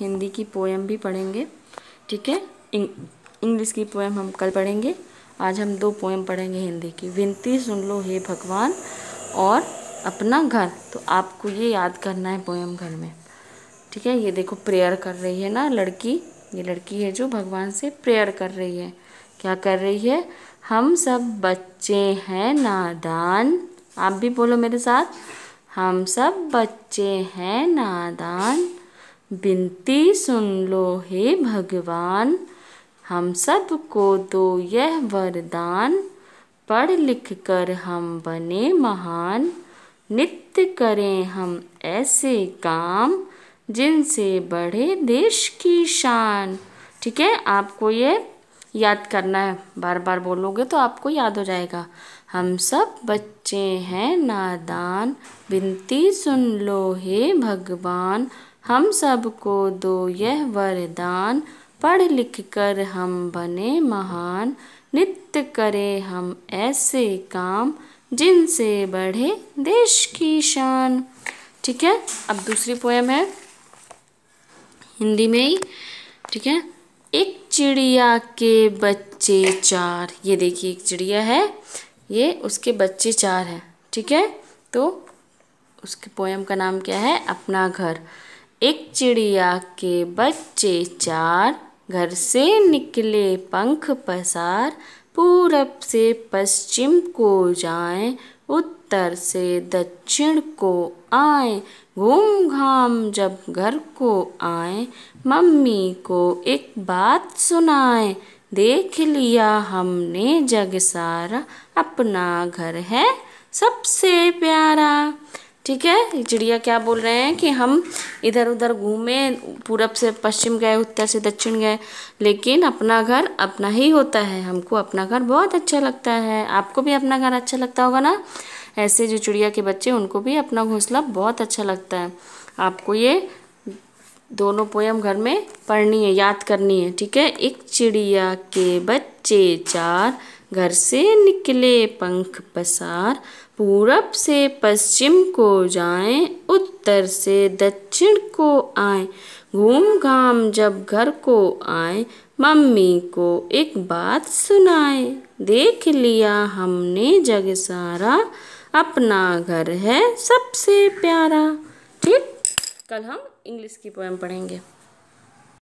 हिंदी की पोएम भी पढ़ेंगे ठीक है इंग्लिश की पोएम हम कल पढ़ेंगे आज हम दो पोएम पढ़ेंगे हिंदी की विनती सुन लो हे भगवान और अपना घर तो आपको ये याद करना है पोएम घर में ठीक है ये देखो प्रेयर कर रही है ना लड़की ये लड़की है जो भगवान से प्रेयर कर रही है क्या कर रही है हम सब बच्चे हैं नादान आप भी बोलो मेरे साथ हम सब बच्चे हैं नादान बिनती सुन लो हे भगवान हम सब को दो यह वरदान पढ़ लिख कर हम बने महान नित्य करें हम ऐसे काम जिनसे बढ़े देश की शान ठीक है आपको ये याद करना है बार बार बोलोगे तो आपको याद हो जाएगा हम सब बच्चे हैं नादान बिनती सुन लो हे भगवान हम सबको दो यह वरदान पढ़ लिख कर हम बने महान नित्य करें हम ऐसे काम जिनसे बढ़े देश की शान ठीक है अब दूसरी पोएम है हिंदी में ही ठीक है एक चिड़िया के बच्चे चार ये देखिए एक चिड़िया है ये उसके बच्चे चार हैं ठीक है तो उसकी पोएम का नाम क्या है अपना घर एक चिड़िया के बच्चे चार घर से निकले पंख पसार पूरब से पश्चिम को जाएं उत्तर से दक्षिण को आए घूम घाम जब घर को आए मम्मी को एक बात सुनाए देख लिया हमने जग सारा अपना घर है सबसे प्यारा ठीक है चिड़िया क्या बोल रहे हैं कि हम इधर उधर घूमे पूरब से पश्चिम गए उत्तर से दक्षिण गए लेकिन अपना घर अपना ही होता है हमको अपना घर बहुत अच्छा लगता है आपको भी अपना घर अच्छा लगता होगा ना ऐसे जो चिड़िया के बच्चे उनको भी अपना घोंसला बहुत अच्छा लगता है आपको ये दोनों पोयम घर में पढ़नी है याद करनी है ठीक है एक चिड़िया के बच्चे चार घर से निकले पंख पसार पूरब से पश्चिम को जाएं उत्तर से दक्षिण को आए घूम घाम जब घर को आए मम्मी को एक बात सुनाए देख लिया हमने जग सारा अपना घर है सबसे प्यारा ठीक कल हम इंग्लिश की पोएम पढ़ेंगे